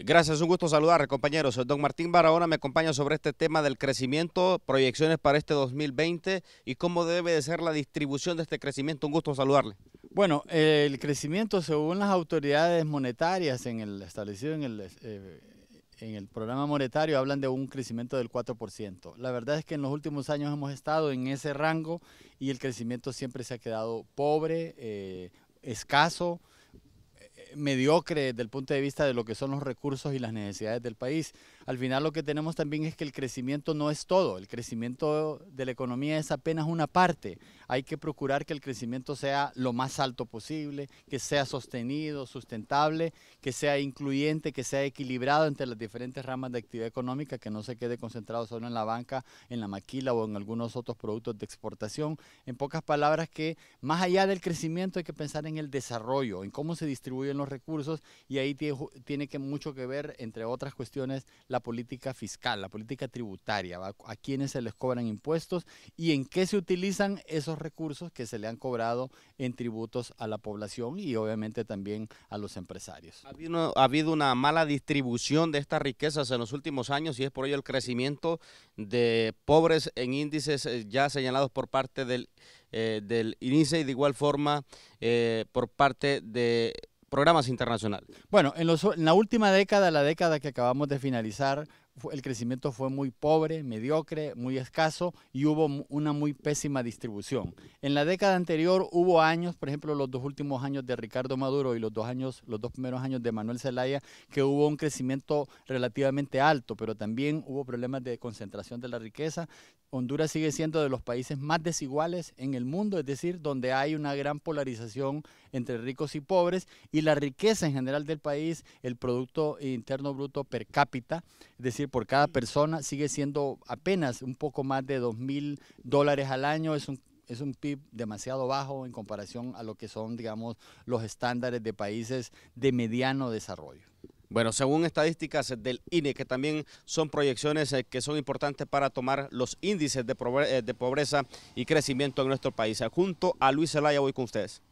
Gracias, un gusto saludar, compañeros. Don Martín Barahona me acompaña sobre este tema del crecimiento, proyecciones para este 2020 y cómo debe de ser la distribución de este crecimiento. Un gusto saludarle. Bueno, el crecimiento según las autoridades monetarias en el establecido en el, eh, en el programa monetario hablan de un crecimiento del 4%. La verdad es que en los últimos años hemos estado en ese rango y el crecimiento siempre se ha quedado pobre, eh, escaso mediocre desde el punto de vista de lo que son los recursos y las necesidades del país. Al final lo que tenemos también es que el crecimiento no es todo, el crecimiento de la economía es apenas una parte. Hay que procurar que el crecimiento sea lo más alto posible, que sea sostenido, sustentable, que sea incluyente, que sea equilibrado entre las diferentes ramas de actividad económica, que no se quede concentrado solo en la banca, en la maquila o en algunos otros productos de exportación. En pocas palabras que más allá del crecimiento hay que pensar en el desarrollo, en cómo se distribuyen los recursos y ahí tiene que mucho que ver, entre otras cuestiones, la política fiscal, la política tributaria, a quienes se les cobran impuestos y en qué se utilizan esos recursos que se le han cobrado en tributos a la población y obviamente también a los empresarios. Ha habido una, mala distribución de estas riquezas en los últimos años y es por ello el crecimiento de pobres en índices eh, ya señalados por parte del, eh, del INICE y de igual forma eh, por parte de programas internacionales. Bueno, en, la última década, la década que acabamos de finalizar, el crecimiento fue muy pobre, mediocre, muy escaso y hubo una muy pésima distribución. En la década anterior hubo años, por ejemplo, los dos últimos años de Ricardo Maduro y los dos años, los dos primeros años de Manuel Zelaya, que hubo un crecimiento relativamente alto, pero también hubo problemas de concentración de la riqueza. Honduras sigue siendo de los países más desiguales en el mundo, es decir, donde hay una gran polarización entre ricos y pobres y la riqueza en general del país, el Producto Interno Bruto per cápita, es decir, por cada persona sigue siendo apenas un poco más de 2 mil dólares al año, es un es un PIB demasiado bajo en comparación a lo que son, digamos, los estándares de países de mediano desarrollo. Bueno, según estadísticas del INE, que también son proyecciones eh, que son importantes para tomar los índices eh, de pobreza y crecimiento en nuestro país. Junto a Luis Zelaya voy con ustedes.